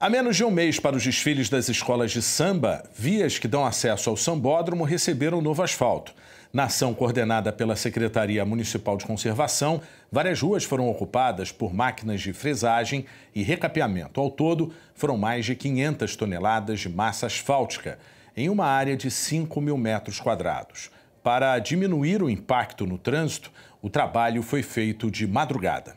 Há menos de um mês para os desfiles das escolas de samba, vias que dão acesso ao sambódromo receberam novo asfalto. Na ação coordenada pela Secretaria Municipal de Conservação, várias ruas foram ocupadas por máquinas de fresagem e recapeamento. Ao todo, foram mais de 500 toneladas de massa asfáltica, em uma área de 5 mil metros quadrados. Para diminuir o impacto no trânsito, o trabalho foi feito de madrugada.